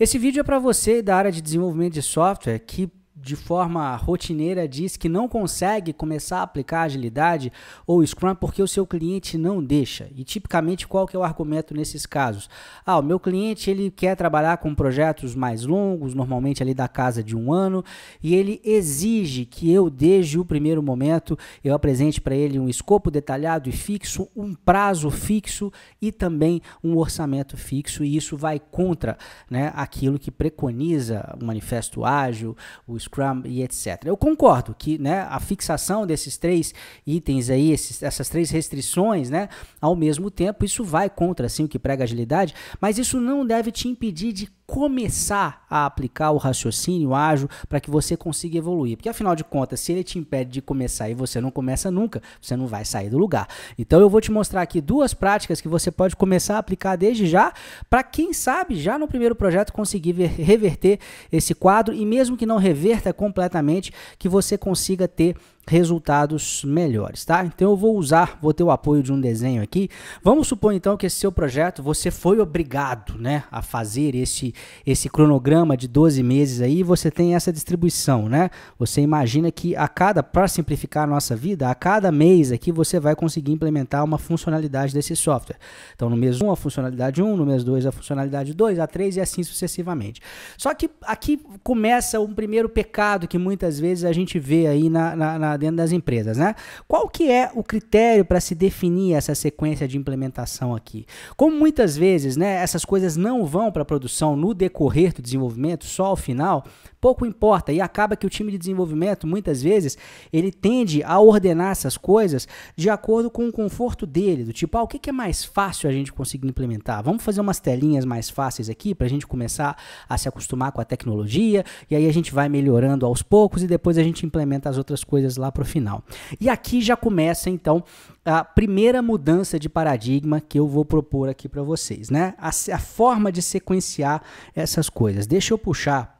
Esse vídeo é para você da área de desenvolvimento de software que de forma rotineira diz que não consegue começar a aplicar agilidade ou Scrum porque o seu cliente não deixa. E tipicamente qual que é o argumento nesses casos? Ah, o meu cliente ele quer trabalhar com projetos mais longos, normalmente ali da casa de um ano, e ele exige que eu desde o primeiro momento eu apresente para ele um escopo detalhado e fixo, um prazo fixo e também um orçamento fixo. E isso vai contra, né, aquilo que preconiza o manifesto ágil, o Scrum e etc. Eu concordo que né, a fixação desses três itens aí, esses, essas três restrições, né, ao mesmo tempo, isso vai contra assim, o que prega agilidade, mas isso não deve te impedir de começar a aplicar o raciocínio ágil para que você consiga evoluir. Porque afinal de contas, se ele te impede de começar e você não começa nunca, você não vai sair do lugar. Então eu vou te mostrar aqui duas práticas que você pode começar a aplicar desde já, para quem sabe já no primeiro projeto conseguir reverter esse quadro e mesmo que não reverta completamente, que você consiga ter resultados melhores, tá? Então eu vou usar, vou ter o apoio de um desenho aqui. Vamos supor então que esse seu projeto você foi obrigado, né, a fazer esse esse cronograma de 12 meses aí, você tem essa distribuição, né? Você imagina que a cada para simplificar a nossa vida, a cada mês aqui você vai conseguir implementar uma funcionalidade desse software. Então no mês 1 a funcionalidade 1, no mês 2 a funcionalidade 2, a 3 e assim sucessivamente. Só que aqui começa um primeiro pecado que muitas vezes a gente vê aí na, na, na dentro das empresas, né? Qual que é o critério para se definir essa sequência de implementação aqui? Como muitas vezes, né, essas coisas não vão para a produção no decorrer do desenvolvimento, só ao final, pouco importa. E acaba que o time de desenvolvimento, muitas vezes, ele tende a ordenar essas coisas de acordo com o conforto dele, do tipo, ah, o que, que é mais fácil a gente conseguir implementar? Vamos fazer umas telinhas mais fáceis aqui para a gente começar a se acostumar com a tecnologia, e aí a gente vai melhorando aos poucos e depois a gente implementa as outras coisas lá para o final. E aqui já começa, então, a primeira mudança de paradigma que eu vou propor aqui para vocês, né? A, a, forma de sequenciar essas coisas. Deixa eu puxar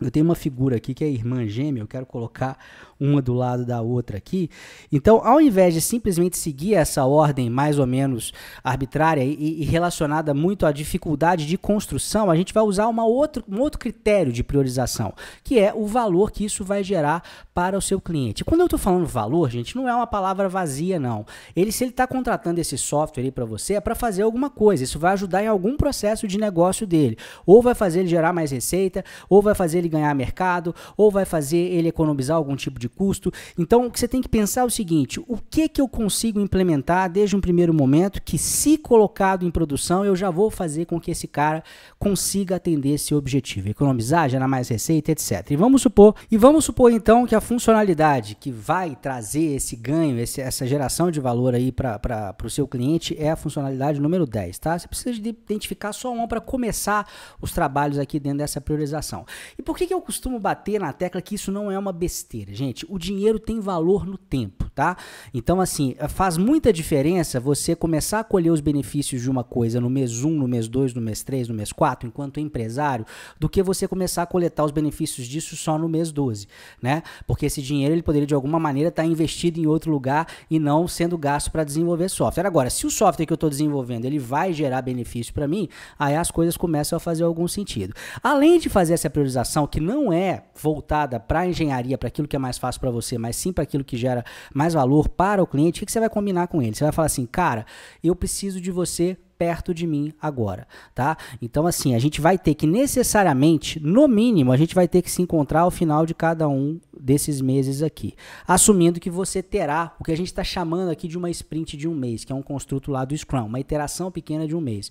eu tenho uma figura aqui que é irmã gêmea, eu quero colocar uma do lado da outra aqui. Então, ao invés de simplesmente seguir essa ordem mais ou menos arbitrária e, e relacionada muito à dificuldade de construção, a gente vai usar uma outro, um outro critério de priorização, que é o valor que isso vai gerar para o seu cliente. Quando eu estou falando valor, gente, não é uma palavra vazia, não. Ele, se ele está contratando esse software para você, é para fazer alguma coisa. Isso vai ajudar em algum processo de negócio dele. Ou vai fazer ele gerar mais receita, ou vai fazer ele ganhar mercado ou vai fazer ele economizar algum tipo de custo. Então, o que você tem que pensar é o seguinte: o que que eu consigo implementar desde um primeiro momento que, se colocado em produção, eu já vou fazer com que esse cara consiga atender esse objetivo, economizar, gerar mais receita, etc. E vamos supor, e vamos supor então que a funcionalidade que vai trazer esse ganho, esse, essa geração de valor aí para o seu cliente é a funcionalidade número 10, tá? Você precisa identificar só uma para começar os trabalhos aqui dentro dessa priorização. E por que que, que eu costumo bater na tecla que isso não é uma besteira? Gente, o dinheiro tem valor no tempo, tá? Então, assim, eh, faz muita diferença você começar a colher os benefícios de uma coisa no mês 1, no mês 2, no mês 3, no mês 4, enquanto empresário, do que você começar a coletar os benefícios disso só no mês 12, né? Porque esse dinheiro ele poderia de alguma maneira estar tá investido em outro lugar e não sendo gasto para desenvolver software. Agora, se o software que eu estou desenvolvendo ele vai gerar benefício para mim, aí as coisas começam a fazer algum sentido. Além de fazer essa priorização, que não é voltada para a engenharia, para aquilo que é mais fácil para você, mas sim para aquilo que gera mais valor para o cliente, o que, que você vai combinar com ele? Você vai falar assim, cara, eu preciso de você perto de mim agora, tá? Então, assim, a gente vai ter que necessariamente, no mínimo, a gente vai ter que se encontrar ao final de cada um desses meses aqui. Assumindo que você terá o que a gente está chamando aqui de uma sprint de um mês, que é um construto lá do Scrum, uma iteração pequena de um mês.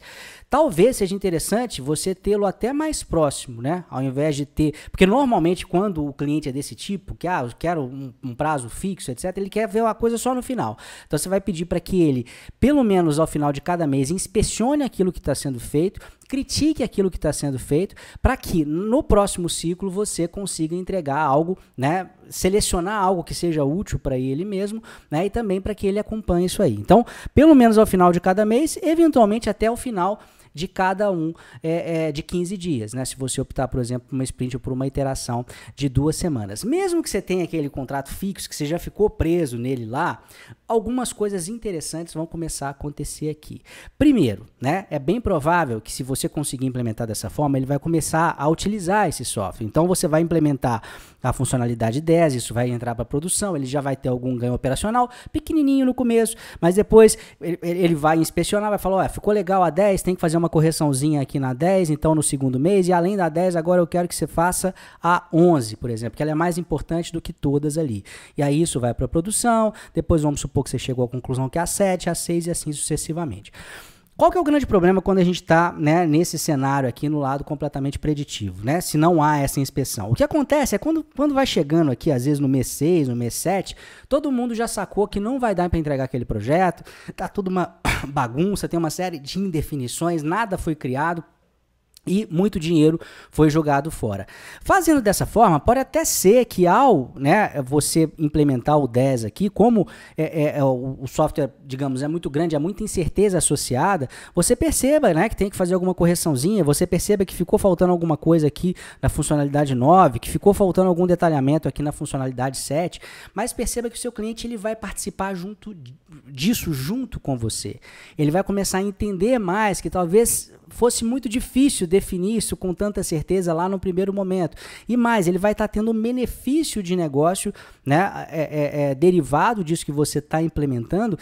Talvez seja interessante você tê-lo até mais próximo, né? Ao invés de ter. Porque normalmente, quando o cliente é desse tipo, que ah, eu quero um, um prazo fixo, etc., ele quer ver uma coisa só no final. Então, você vai pedir para que ele, pelo menos ao final de cada mês, inspire questione aquilo que está sendo feito, critique aquilo que está sendo feito, para que no próximo ciclo você consiga entregar algo, né, selecionar algo que seja útil para ele mesmo, né, e também para que ele acompanhe isso aí. Então, pelo menos ao final de cada mês, eventualmente até o final de cada um é, é, de 15 dias, né? Se você optar, por exemplo, por uma sprint ou por uma iteração de duas semanas. Mesmo que você tenha aquele contrato fixo, que você já ficou preso nele lá, algumas coisas interessantes vão começar a acontecer aqui. Primeiro, né? É bem provável que se você conseguir implementar dessa forma, ele vai começar a utilizar esse software. Então você vai implementar a funcionalidade 10, isso vai entrar para produção, ele já vai ter algum ganho operacional, pequenininho no começo, mas depois ele, ele vai inspecionar, vai falar, ó, ficou legal a 10, tem que fazer uma correçãozinha aqui na 10, então no segundo mês, e além da 10, agora eu quero que você faça a 11, por exemplo, que ela é mais importante do que todas ali. E aí isso vai para a produção, depois vamos supor que você chegou à conclusão que é a 7, a 6 e assim sucessivamente. Qual que é o grande problema quando a gente está né, nesse cenário aqui no lado completamente preditivo, né? Se não há essa inspeção. O que acontece é quando, quando vai chegando aqui, às vezes no mês 6, no mês 7, todo mundo já sacou que não vai dar para entregar aquele projeto, tá tudo uma bagunça, tem uma série de indefinições, nada foi criado, e muito dinheiro foi jogado fora. Fazendo dessa forma, pode até ser que ao né, você implementar o 10 aqui, como é, é, é o software, digamos, é muito grande, há é muita incerteza associada, você perceba né, que tem que fazer alguma correçãozinha, você perceba que ficou faltando alguma coisa aqui na funcionalidade 9, que ficou faltando algum detalhamento aqui na funcionalidade 7, mas perceba que o seu cliente ele vai participar junto disso junto com você. Ele vai começar a entender mais que talvez fosse muito difícil definir isso com tanta certeza lá no primeiro momento. E mais, ele vai estar tá tendo benefício de negócio né, é, é, é, derivado disso que você está implementando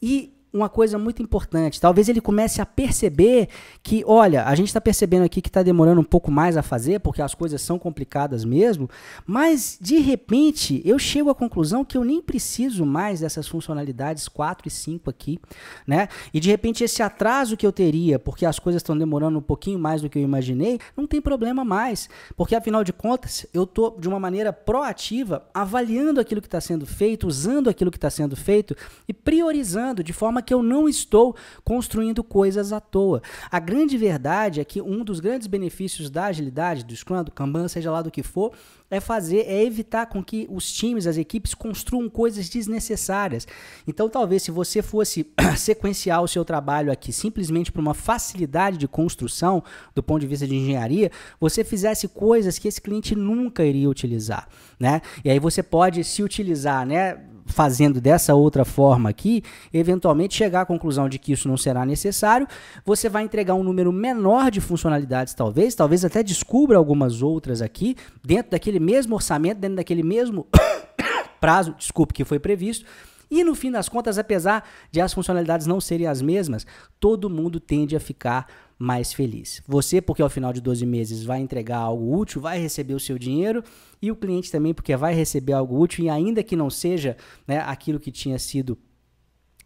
e uma coisa muito importante. Talvez ele comece a perceber que, olha, a gente está percebendo aqui que está demorando um pouco mais a fazer, porque as coisas são complicadas mesmo, mas de repente eu chego à conclusão que eu nem preciso mais dessas funcionalidades 4 e 5 aqui, né? E de repente esse atraso que eu teria, porque as coisas estão demorando um pouquinho mais do que eu imaginei, não tem problema mais, porque afinal de contas eu estou de uma maneira proativa avaliando aquilo que está sendo feito, usando aquilo que está sendo feito e priorizando de forma que eu não estou construindo coisas à toa. A grande verdade é que um dos grandes benefícios da agilidade, do Scrum, do Kanban, seja lá do que for, é fazer, é evitar com que os times, as equipes construam coisas desnecessárias. Então, talvez se você fosse sequenciar o seu trabalho aqui simplesmente por uma facilidade de construção do ponto de vista de engenharia, você fizesse coisas que esse cliente nunca iria utilizar, né? E aí você pode se utilizar, né? fazendo dessa outra forma aqui, eventualmente chegar à conclusão de que isso não será necessário, você vai entregar um número menor de funcionalidades, talvez, talvez até descubra algumas outras aqui, dentro daquele mesmo orçamento, dentro daquele mesmo prazo, desculpe, que foi previsto. E no fim das contas, apesar de as funcionalidades não serem as mesmas, todo mundo tende a ficar mais feliz. Você, porque ao final de 12 meses vai entregar algo útil, vai receber o seu dinheiro, e o cliente também, porque vai receber algo útil, e ainda que não seja né, aquilo que tinha sido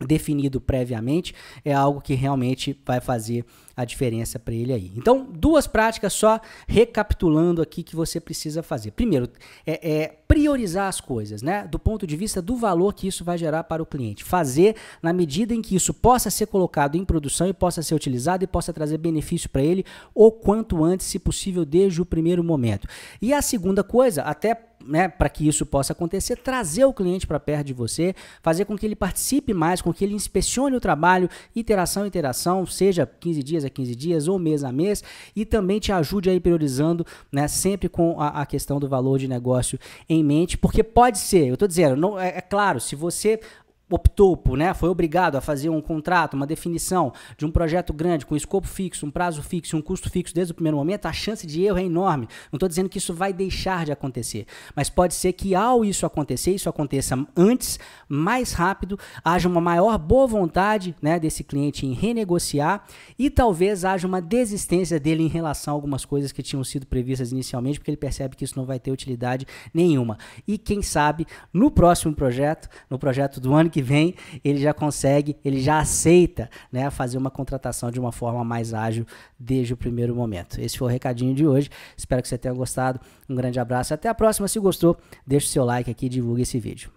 definido previamente, é algo que realmente vai fazer a diferença para ele aí. Então, duas práticas só, recapitulando aqui que você precisa fazer. Primeiro, é, é, priorizar as coisas, né? Do ponto de vista do valor que isso vai gerar para o cliente. Fazer na medida em que isso possa ser colocado em produção e possa ser utilizado e possa trazer benefício para ele, ou quanto antes, se possível, desde o primeiro momento. E a segunda coisa, até né, para que isso possa acontecer, trazer o cliente para perto de você, fazer com que ele participe mais, com que ele inspecione o trabalho, iteração a iteração, seja 15 dias a 15 dias ou mês a mês, e também te ajude aí priorizando, né, sempre com a, a questão do valor de negócio em mente, porque pode ser, eu estou dizendo, não, é, é claro, se você optou por, né, foi obrigado a fazer um contrato, uma definição de um projeto grande, com escopo fixo, um prazo fixo, um custo fixo desde o primeiro momento, a chance de erro é enorme. Não estou dizendo que isso vai deixar de acontecer, mas pode ser que ao isso acontecer, isso aconteça antes, mais rápido, haja uma maior boa vontade né, desse cliente em renegociar e talvez haja uma desistência dele em relação a algumas coisas que tinham sido previstas inicialmente, porque ele percebe que isso não vai ter utilidade nenhuma. E quem sabe, no próximo projeto, no projeto do ano que vem ele já consegue, ele já aceita né, fazer uma contratação de uma forma mais ágil desde o primeiro momento. Esse foi o recadinho de hoje. Espero que você tenha gostado. Um grande abraço. Até a próxima. Se gostou, deixe o seu like aqui e divulgue esse vídeo.